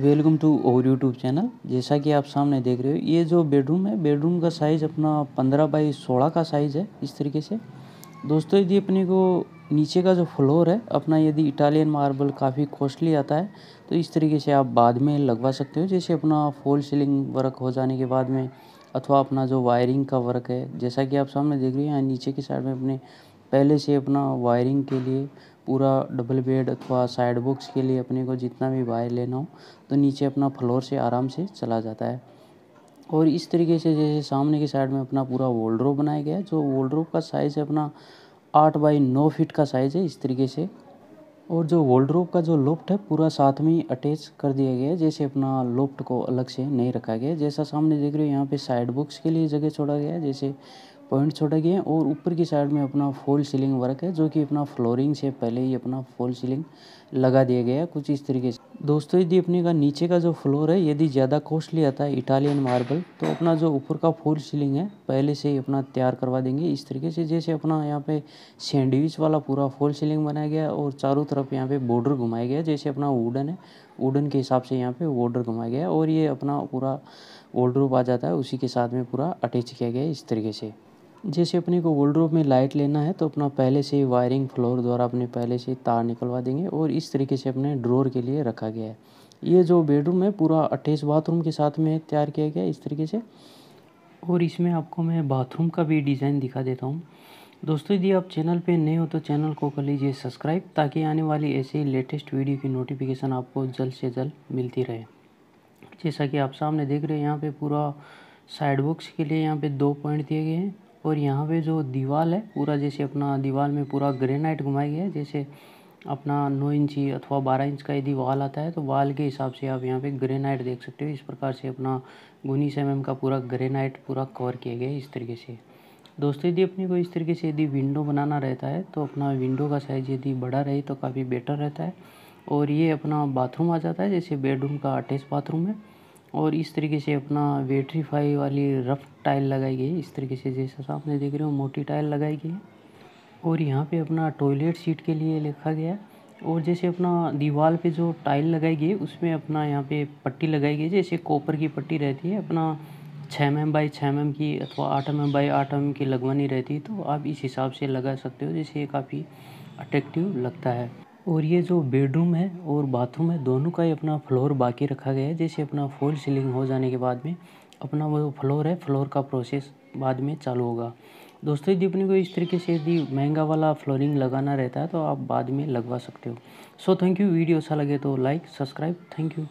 welcome to our YouTube channel जैसा कि आप सामने देख रहे हो ये जो बेडरूम है बेडरूम का साइज़ अपना पंद्रह बाई सोलह का साइज़ है इस तरीके से दोस्तों यदि अपने को नीचे का जो फ्लोर है अपना यदि इटालियन मार्बल काफ़ी कॉस्टली आता है तो इस तरीके से आप बाद में लगवा सकते हो जैसे अपना फॉल सीलिंग वर्क हो जाने के बाद में अथवा अपना जो वायरिंग का वर्क है जैसा कि आप सामने देख रहे हो यहाँ नीचे की साइड में अपने पहले से अपना वायरिंग के लिए पूरा डबल बेड अथवा साइड बुक्स के लिए अपने को जितना भी वायर लेना हो तो नीचे अपना फ्लोर से आराम से चला जाता है और इस तरीके से जैसे सामने की साइड में अपना पूरा वोल्ड्रोप बनाया गया है जो वोल्ड्रोप का साइज़ है अपना आठ बाई नौ फिट का साइज़ है इस तरीके से और जो वोल्ड्रोप का जो लोफ्ट है पूरा साथ में अटैच कर दिया गया है जैसे अपना लोफ्ट को अलग से नहीं रखा गया जैसा सामने देख रहे हो यहाँ पे साइड बुक्स के लिए जगह छोड़ा गया है जैसे पॉइंट छोड़े गए हैं और ऊपर की साइड में अपना फॉल सीलिंग वर्क है जो कि अपना फ्लोरिंग से पहले ही अपना फॉल सीलिंग लगा दिया गया है कुछ इस तरीके से दोस्तों यदि अपने का नीचे का जो फ्लोर है यदि ज़्यादा कॉस्टली आता है इटालियन मार्बल तो अपना जो ऊपर का फॉल सीलिंग है पहले से ही अपना तैयार करवा देंगे इस तरीके से जैसे अपना यहाँ पे सैंडविच वाला पूरा फॉल सीलिंग बनाया गया और चारों तरफ यहाँ पे बॉर्डर घुमाया गया जैसे अपना वुडन है वुडन के हिसाब से यहाँ पे बॉर्डर घुमाया गया और ये अपना पूरा वॉर्डरोब आ जाता है उसी के साथ में पूरा अटैच किया गया इस तरीके से जैसे अपने को वोल्ड्रोप में लाइट लेना है तो अपना पहले से ही वायरिंग फ्लोर द्वारा अपने पहले से तार निकलवा देंगे और इस तरीके से अपने ड्रोर के लिए रखा गया है ये जो बेडरूम है पूरा अटैच बाथरूम के साथ में तैयार किया गया इस तरीके से और इसमें आपको मैं बाथरूम का भी डिज़ाइन दिखा देता हूँ दोस्तों यदि आप चैनल पे नए हो तो चैनल को कर लीजिए सब्सक्राइब ताकि आने वाली ऐसे लेटेस्ट वीडियो की नोटिफिकेशन आपको जल्द से जल्द मिलती रहे जैसा कि आप सामने देख रहे हैं यहाँ पे पूरा साइड बॉक्स के लिए यहाँ पे दो पॉइंट दिए गए हैं और यहाँ पे जो दीवाल है पूरा जैसे अपना दीवाल में पूरा ग्रेनाइट घुमाई है जैसे अपना नौ इंची अथवा बारह इंच का यदि वाल आता है तो वाल के हिसाब से आप यहाँ पे ग्रेनाइट देख सकते हो इस प्रकार से अपना गुनीस एम mm का पूरा ग्रेनाइट पूरा कवर किया गया इस तरीके से दोस्तों यदि अपने को इस तरीके से यदि विंडो बनाना रहता है तो अपना विंडो का साइज़ यदि बड़ा रहे तो काफ़ी बेटर रहता है और ये अपना बाथरूम आ जाता है जैसे बेडरूम का अटैच बाथरूम है और इस तरीके से अपना वेट्रीफाई वाली रफ़ टाइल लगाई गई है इस तरीके से जैसा सामने देख रहे हो मोटी टाइल लगाई गई है और यहाँ पे अपना टॉयलेट सीट के लिए लिखा गया है और जैसे अपना दीवार पे जो टाइल लगाई गई है उसमें अपना यहाँ पे पट्टी लगाई गई जैसे कॉपर की पट्टी रहती है अपना छः एम एम बाई छः एम mm की अथवा आठ एम mm एम बाई आठ एम mm की लगवानी रहती है तो आप इस हिसाब से लगा सकते हो जैसे ये काफ़ी अट्रैक्टिव लगता है और ये जो बेडरूम है और बाथरूम है दोनों का ही अपना फ्लोर बाकी रखा गया है जैसे अपना फॉल सीलिंग हो जाने के बाद में अपना वो फ्लोर है फ्लोर का प्रोसेस बाद में चालू होगा दोस्तों यदि अपने को इस तरीके से यदि महंगा वाला फ्लोरिंग लगाना रहता है तो आप बाद में लगवा सकते हो सो थैंक यू वीडियो अच्छा लगे तो लाइक सब्सक्राइब थैंक यू